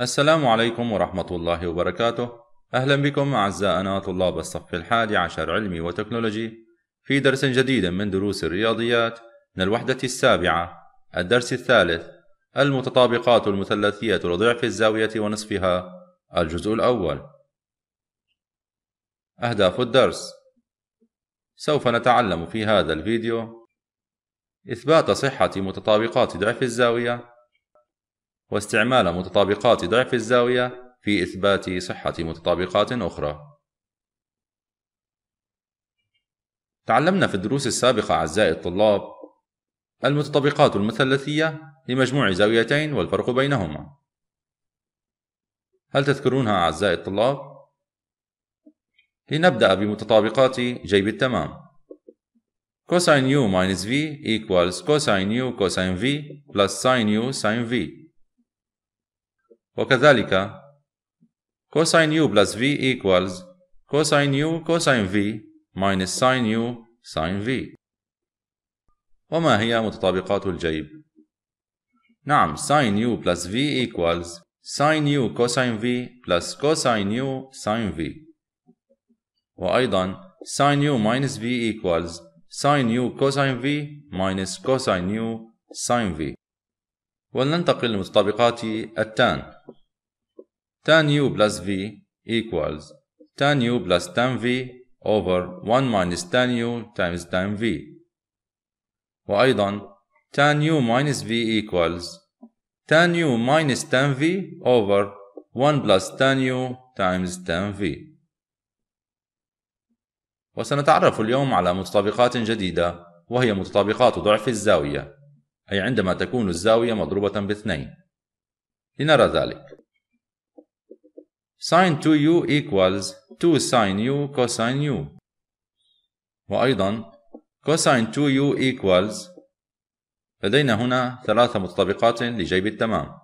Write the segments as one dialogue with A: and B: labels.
A: السلام عليكم ورحمة الله وبركاته أهلا بكم أعزائنا طلاب الصف الحادي عشر علمي وتكنولوجي في درس جديد من دروس الرياضيات من الوحدة السابعة الدرس الثالث المتطابقات المثلثية لضعف الزاوية ونصفها الجزء الأول أهداف الدرس سوف نتعلم في هذا الفيديو إثبات صحة متطابقات ضعف الزاوية واستعمال متطابقات ضعف الزاوية في إثبات صحة متطابقات أخرى. تعلمنا في الدروس السابقة أعزائي الطلاب المتطابقات المثلثية لمجموع زاويتين والفرق بينهما. هل تذكرونها أعزائي الطلاب؟ لنبدأ بمتطابقات جيب التمام. cosine u minus v equals cosine u cosine v plus sine u sine v وكذلك cosine u plus v equals cosine u cosine v minus sine u sine v وما هي متطابقات الجيب؟ نعم sine u plus v equals sine u cosine v plus cosine u sine v وأيضا sine u minus v equals sine u cosine v minus cosine u sine v ولننتقل لمتطابقات التان tan u plus v equals tan u plus tan v over 1 minus tan u times tan v وأيضا tan u minus v equals tan u minus tan v over 1 plus tan u times tan v وسنتعرف اليوم على متطابقات جديدة وهي متطابقات ضعف الزاوية أي عندما تكون الزاوية مضروبة باثنين لنرى ذلك sin 2u equals 2 sin u cosine u وأيضا cosine 2u equals لدينا هنا ثلاث متطابقات لجيب التمام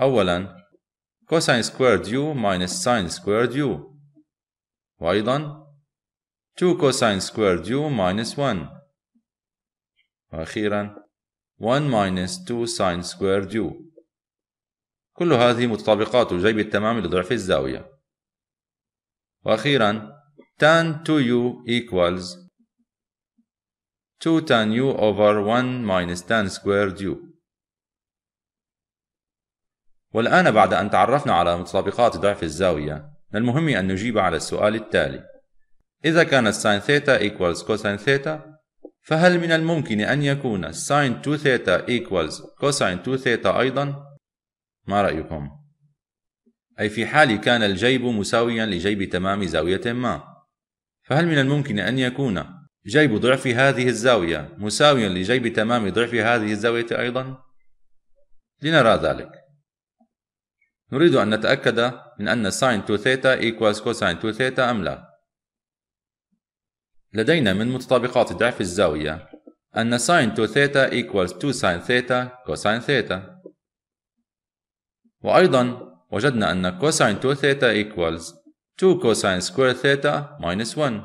A: أولا cosine squared u minus sine squared u وأيضا 2 cosine squared u minus 1 وأخيرا 1 minus 2 sin squared u كل هذه متطابقات جيب التمام لضعف الزاوية وأخيرا tan 2u equals 2 tan u over 1 minus tan squared u والآن بعد أن تعرفنا على متطابقات ضعف الزاوية من المهم أن نجيب على السؤال التالي إذا كان sin theta equals cosine theta فهل من الممكن أن يكون sin 2 theta equals cosine 2 theta أيضا؟ ما رأيكم؟ أي في حال كان الجيب مساويا لجيب تمام زاوية ما فهل من الممكن أن يكون جيب ضعف هذه الزاوية مساويا لجيب تمام ضعف هذه الزاوية أيضا؟ لنرى ذلك نريد أن نتأكد من أن sin 2 theta equals cosine 2 theta أم لا لدينا من متطابقات ضعف الزاوية أن sin 2 ثيتا equals 2 sin ثيتا cosine ثيتا وأيضا وجدنا أن cosine 2 ثيتا equals 2 cosine square ثيتا minus 1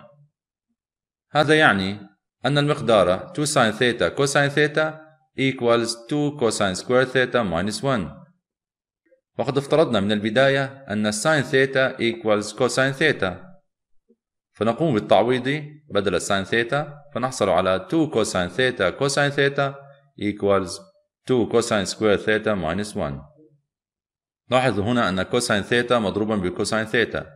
A: هذا يعني أن المقدار 2 sin ثيتا cosine ثيتا equals 2 cosine square ثيتا minus 1 وقد افترضنا من البداية أن sin ثيتا equals cosine ثيتا فنقوم بالتعويض بدل الساين ثيتا فنحصل على 2 كوساين ثيتا كوساين ثيتا equals 2 كوساين سكوير ثيتا minus 1 لاحظ هنا أن كوساين ثيتا مضروبا بكوساين ثيتا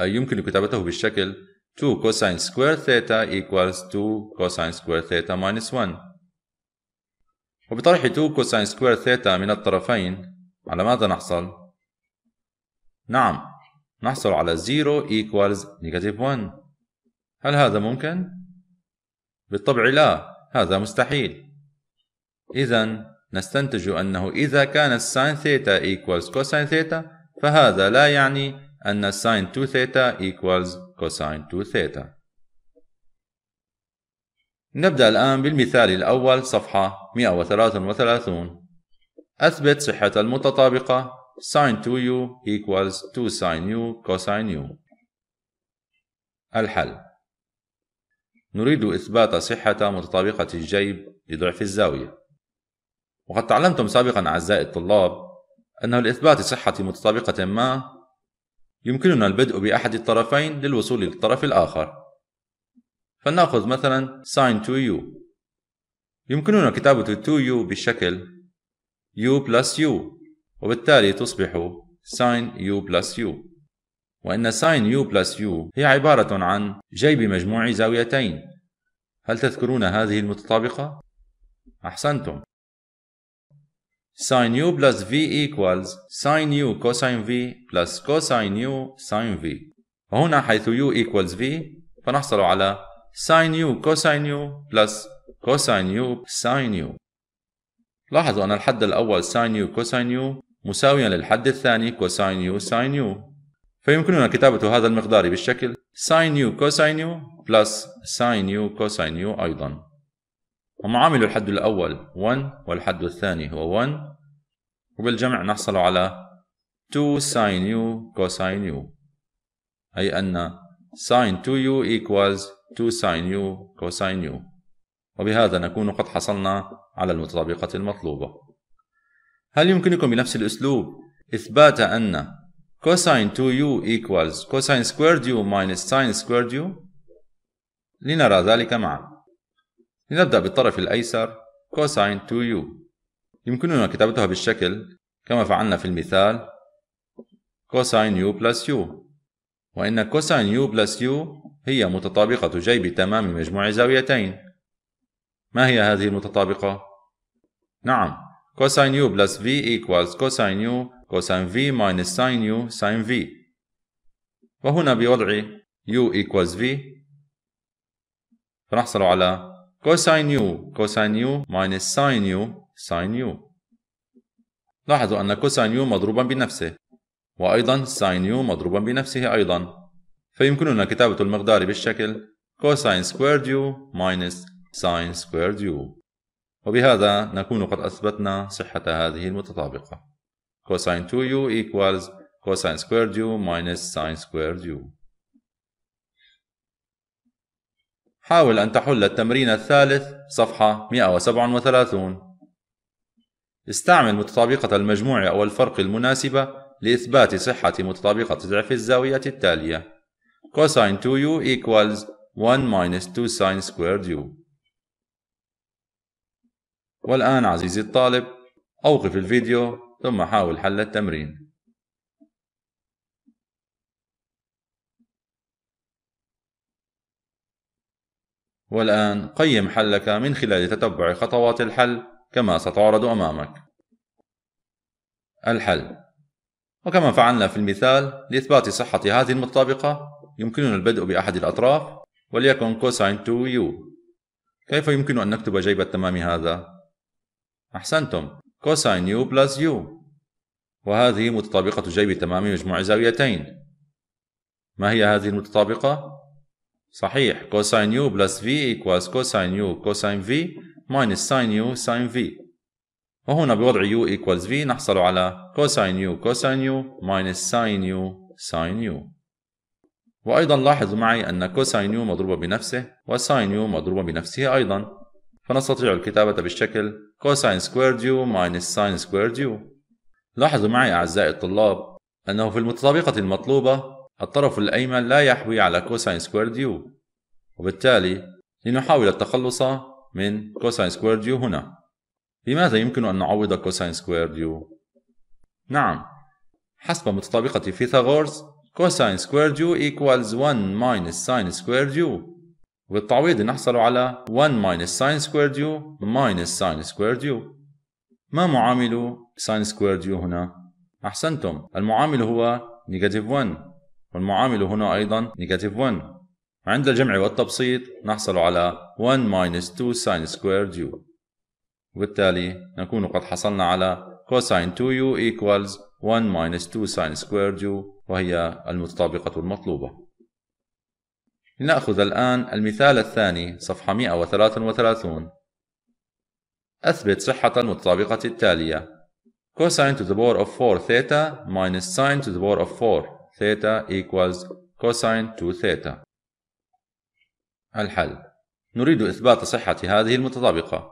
A: أي يمكن كتابته بالشكل 2 كوساين سكوير ثيتا equals 2 كوساين سكوير ثيتا minus 1 وبطرح 2 كوساين سكوير ثيتا من الطرفين على ماذا نحصل؟ نعم نحصل على 0 equals negative 1 هل هذا ممكن؟ بالطبع لا هذا مستحيل إذا نستنتج أنه إذا كان sin theta equals cosine theta فهذا لا يعني أن sin 2 theta equals cosine 2 theta نبدأ الآن بالمثال الأول صفحة 133 أثبت صحة المتطابقة sin 2u equals 2 sin u cosine u الحل نريد إثبات صحة متطابقة الجيب لضعف الزاوية وقد تعلمتم سابقا أعزائي الطلاب أنه لإثبات صحة متطابقة ما يمكننا البدء بأحد الطرفين للوصول للطرف الآخر فلنأخذ مثلا sin 2u يمكننا كتابة 2u بالشكل u plus u وبالتالي تصبح sin u plus u وإن sin u plus u هي عبارة عن جيب مجموع زاويتين هل تذكرون هذه المتطابقة؟ أحسنتم sin u plus v equals sin u cosine v plus cosine u sin v وهنا حيث u equals v فنحصل على sin u cosine u plus cosine u sin u لاحظوا أن الحد الأول sin u cosine u مساويا للحد الثاني كوساين يو ساين يو فيمكننا كتابة هذا المقدار بالشكل ساين يو كوساين يو بلس ساين يو كوساين يو أيضا ومعامل الحد الأول 1 والحد الثاني هو 1 وبالجمع نحصل على 2 ساين يو كوساين يو أي أن ساين 2 يو equals 2 ساين يو كوساين يو وبهذا نكون قد حصلنا على المتطابقة المطلوبة هل يمكنكم بنفس الأسلوب إثبات أن cosine 2u equals cosine squared u minus sine squared u؟ لنرى ذلك معا لنبدأ بالطرف الأيسر cosine 2u يمكننا كتابتها بالشكل كما فعلنا في المثال cosine u plus u وإن cosine u plus u هي متطابقة جيب تمام مجموع زاويتين ما هي هذه المتطابقة؟ نعم cosine u plus v equals cosine u cosine v minus sine u sine v وهنا بوضع u equals v فنحصل على cosine u cosine u minus sine u sine u لاحظوا أن cosine u مضروبا بنفسه وأيضا sine u مضروبا بنفسه أيضا فيمكننا كتابة المقدار بالشكل cosine squared u minus sine squared u وبهذا نكون قد أثبتنا صحة هذه المتطابقة cosine 2u equals cosine squared u minus sine squared u حاول أن تحل التمرين الثالث صفحة 137 استعمل متطابقة المجموع أو الفرق المناسبة لإثبات صحة متطابقة ضعف الزاوية التالية cosine 2u equals 1 minus 2 sine squared u والآن عزيزي الطالب أوقف الفيديو ثم حاول حل التمرين والآن قيم حلك من خلال تتبع خطوات الحل كما ستعرض أمامك الحل وكما فعلنا في المثال لإثبات صحة هذه المتطابقة يمكننا البدء بأحد الأطراف وليكن كوساين 2u كيف يمكن أن نكتب جيب التمام هذا؟ أحسنتم كوساين يو بلس يو وهذه متطابقة جيب تمام مجموع زاويتين ما هي هذه المتطابقة؟ صحيح كوساين يو بلس في ايكواز كوساين يو كوساين في ماينس ساين يو ساين في وهنا بوضع يو إيكواز في نحصل على كوساين يو كوساين يو ماينس ساين يو ساين يو وأيضا لاحظوا معي أن كوساين يو مضروبة بنفسه وساين يو مضروبة بنفسه أيضا فنستطيع الكتابة بالشكل كوساين سكوير يو ماينس ساين سكوير يو لاحظوا معي أعزائي الطلاب أنه في المتطابقة المطلوبة الطرف الأيمن لا يحوي على كوساين سكوير يو وبالتالي لنحاول التخلص من كوساين سكوير يو هنا لماذا يمكن أن نعوض كوساين سكوير يو؟ نعم حسب متطابقة فيثاغورس كوساين سكوير يو equals 1 minus sine squared يو وبالتعويض نحصل على 1 minus sin squared u minus sin squared u ما معامل sin squared u هنا؟ أحسنتم المعامل هو negative 1 والمعامل هنا أيضا negative 1 عند الجمع والتبسيط نحصل على 1 minus 2 sin squared u وبالتالي نكون قد حصلنا على cosine 2u equals 1 minus 2 sin squared u وهي المتطابقة المطلوبة لنأخذ الآن المثال الثاني صفحة 133 أثبت صحة المتطابقة التالية cosine to the power of 4 theta minus sine to the power of 4 theta equals cosine 2 theta الحل نريد إثبات صحة هذه المتطابقة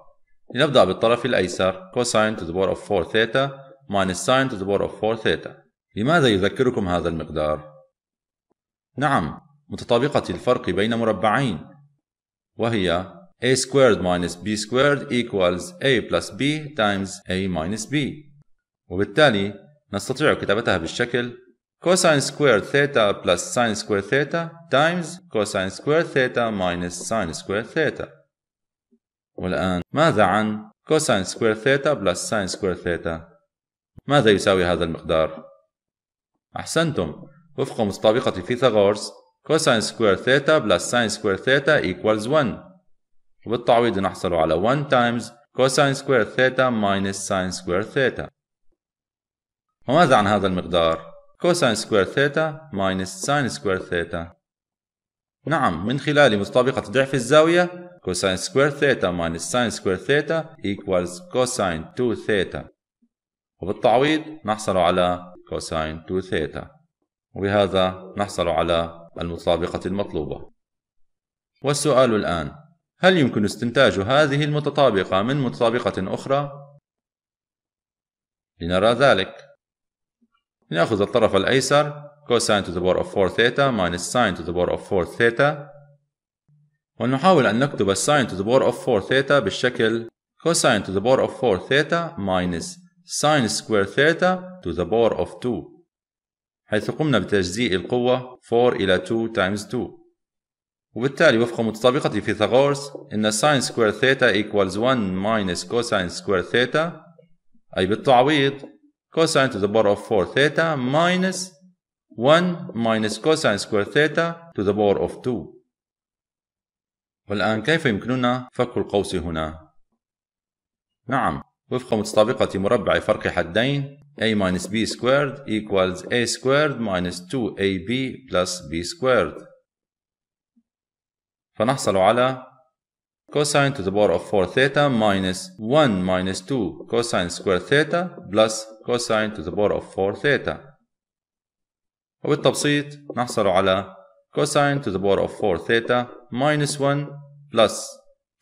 A: لنبدأ بالطرف الأيسر cosine to the power of 4 theta minus sine to the power of 4 theta لماذا يذكركم هذا المقدار؟ نعم متطابقة الفرق بين مربعين وهي a squared minus b squared equals a plus b times a minus b وبالتالي نستطيع كتابتها بالشكل cosine squared theta plus sine squared theta times cosine squared theta minus sine squared theta والآن ماذا عن cosine squared theta plus sine squared theta ماذا يساوي هذا المقدار؟ أحسنتم وفق متطابقة فيثاغورس cosine square theta plus sine square theta equals 1 وبالتعويض نحصلوا على 1 times cosine square theta minus sine square theta وماذا عن هذا المقدار؟ cosine square theta minus sine square theta نعم من خلال مطابقة ضعف الزاوية cosine square theta minus sine square theta equals cosine 2 theta وبالتعويض نحصل على cosine 2 theta وبهذا نحصل على المتطابقة المطلوبة والسؤال الآن هل يمكن استنتاج هذه المتطابقة من متطابقة أخرى؟ لنرى ذلك لنأخذ الطرف الأيسر cosine to the power of 4 theta minus sine to the power of 4 theta ونحاول أن نكتب sine to the power of 4 theta بالشكل cosine to the power of 4 theta minus sine square theta to the power of 2 حيث قمنا بتجزيء القوة 4 إلى 2 times 2 وبالتالي وفق متطابقة فيثاغورس إن sin square theta equals 1 minus cosine square theta أي بالتعويض cosine to the power of 4 theta minus 1 minus cosine square theta to the power of 2 والآن كيف يمكننا فك القوس هنا؟ نعم وفق متطابقة مربع فرق حدين a minus b squared equals a squared minus 2ab plus b squared فنحصل على cosine to the power of 4 theta minus 1 minus 2 cosine square theta plus cosine to the power of 4 theta وبالتبسيط نحصل على cosine to the power of 4 theta minus 1 plus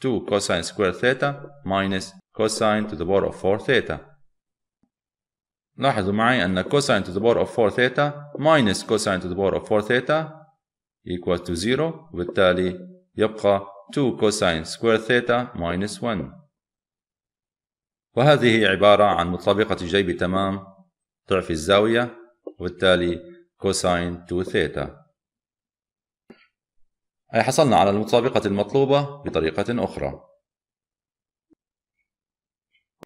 A: 2 cosine square theta minus cosine to the power of 4 theta لاحظوا معي أن cosine to the power of 4 theta minus cosine to the power of 4 theta equal to 0 وبالتالي يبقى 2 cosine square theta minus 1 وهذه عبارة عن مطابقة جيب تمام ضعف الزاوية وبالتالي cosine 2 theta أي حصلنا على المطابقة المطلوبة بطريقة أخرى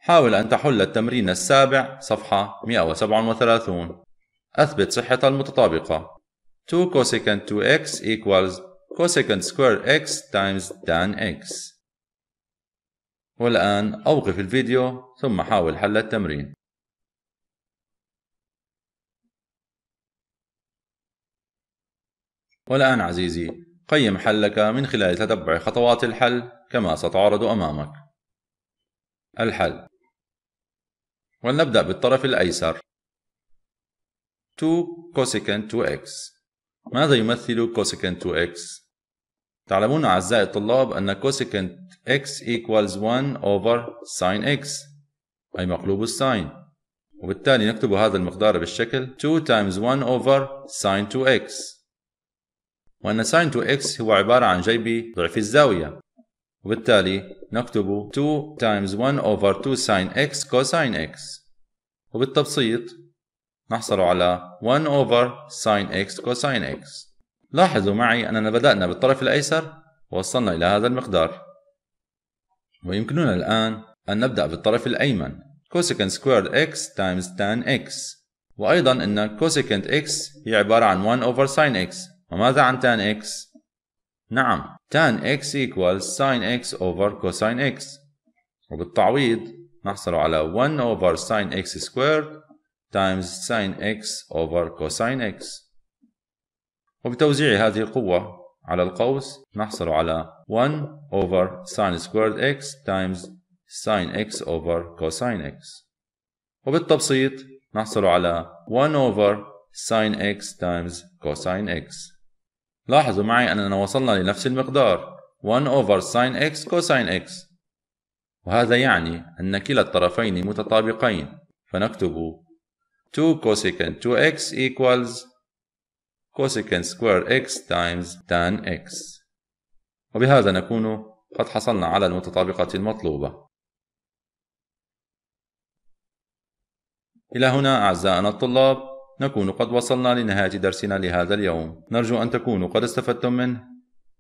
A: حاول أن تحل التمرين السابع صفحة 137 أثبت صحة المتطابقة 2 cosecant 2x equals cosecant square x times tan x والآن أوقف الفيديو ثم حاول حل التمرين والآن عزيزي قيم حلك من خلال تتبع خطوات الحل كما ستعرض أمامك الحل ولنبدأ بالطرف الأيسر 2 cosecant 2x ماذا يمثل cosecant 2x؟ تعلمون أعزائي الطلاب أن cosecant x equals 1 over sin x أي مقلوب الساين وبالتالي نكتب هذا المقدار بالشكل 2 times 1 over sin 2x وأن sin 2x هو عبارة عن جيب ضعف الزاوية وبالتالي نكتب 2 times 1 over 2 sin x cosine x وبالتبسيط نحصل على 1 over sin x cosine x لاحظوا معي أننا بدأنا بالطرف الأيسر ووصلنا إلى هذا المقدار ويمكننا الآن أن نبدأ بالطرف الأيمن cosecant squared x times tan x وأيضا أن cosecant x هي عبارة عن 1 over sin x وماذا عن tan x؟ نعم tan x equals sin x over cosine x وبالتعويض نحصل على 1 over sin x squared times sin x over cosine x وبتوزيع هذه القوة على القوس نحصل على 1 over sin squared x times sin x over cosine x وبالتبسيط نحصل على 1 over sin x times cosine x لاحظوا معي أننا وصلنا لنفس المقدار 1 over sin x cosine x وهذا يعني أن كلا الطرفين متطابقين فنكتب 2 cosecant 2x equals cosecant square x times tan x وبهذا نكون قد حصلنا على المتطابقة المطلوبة إلى هنا أعزائنا الطلاب نكون قد وصلنا لنهاية درسنا لهذا اليوم نرجو أن تكونوا قد استفدتم منه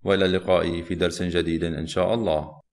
A: وإلى اللقاء في درس جديد إن شاء الله